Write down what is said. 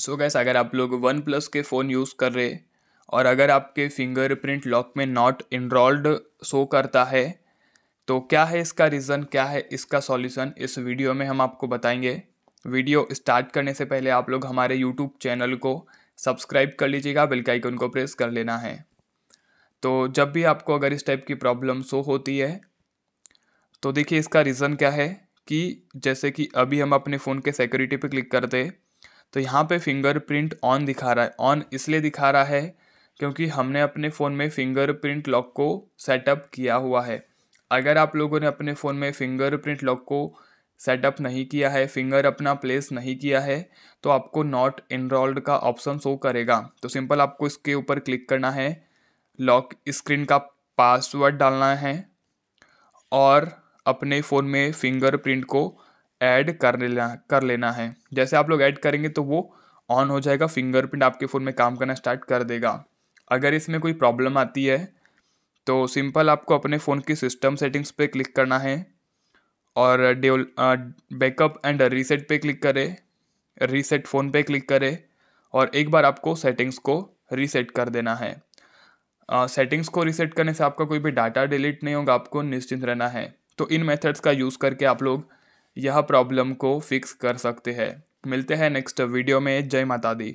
सो so gas अगर आप लोग वन प्लस के फ़ोन यूज़ कर रहे और अगर आपके फिंगरप्रिंट लॉक में नॉट इनरोल्ड शो करता है तो क्या है इसका रीज़न क्या है इसका सॉल्यूशन इस वीडियो में हम आपको बताएंगे वीडियो स्टार्ट करने से पहले आप लोग हमारे यूट्यूब चैनल को सब्सक्राइब कर लीजिएगा बेल आइकन को प्रेस कर लेना है तो जब भी आपको अगर इस टाइप की प्रॉब्लम शो होती है तो देखिए इसका रीज़न क्या है कि जैसे कि अभी हम अपने फ़ोन के सिक्योरिटी पे क्लिक करते तो यहाँ पे फिंगरप्रिंट ऑन दिखा रहा है ऑन इसलिए दिखा रहा है क्योंकि हमने अपने फ़ोन में फिंगरप्रिंट लॉक को सेटअप किया हुआ है अगर आप लोगों ने अपने फ़ोन में फिंगरप्रिंट लॉक को सेटअप नहीं किया है फिंगर अपना प्लेस नहीं किया है तो आपको नॉट इनरोल्ड का ऑप्शन शो करेगा तो सिंपल आपको इसके ऊपर क्लिक करना है लॉक स्क्रीन का पासवर्ड डालना है और अपने फ़ोन में फिंगरप्रिंट को ऐड कर लेना कर लेना है जैसे आप लोग ऐड करेंगे तो वो ऑन हो जाएगा फिंगरप्रिंट आपके फ़ोन में काम करना स्टार्ट कर देगा अगर इसमें कोई प्रॉब्लम आती है तो सिंपल आपको अपने फ़ोन की सिस्टम सेटिंग्स पे क्लिक करना है और डेवल बैकअप एंड रीसेट पे क्लिक करें रीसेट फ़ोन पे क्लिक करें और एक बार आपको सेटिंग्स को रीसेट कर देना है सेटिंग्स uh, को रीसेट करने से आपका कोई भी डाटा डिलीट नहीं होगा आपको निश्चिंत रहना है तो इन मेथड्स का यूज़ करके आप लोग यह प्रॉब्लम को फिक्स कर सकते हैं मिलते हैं नेक्स्ट वीडियो में जय माता दी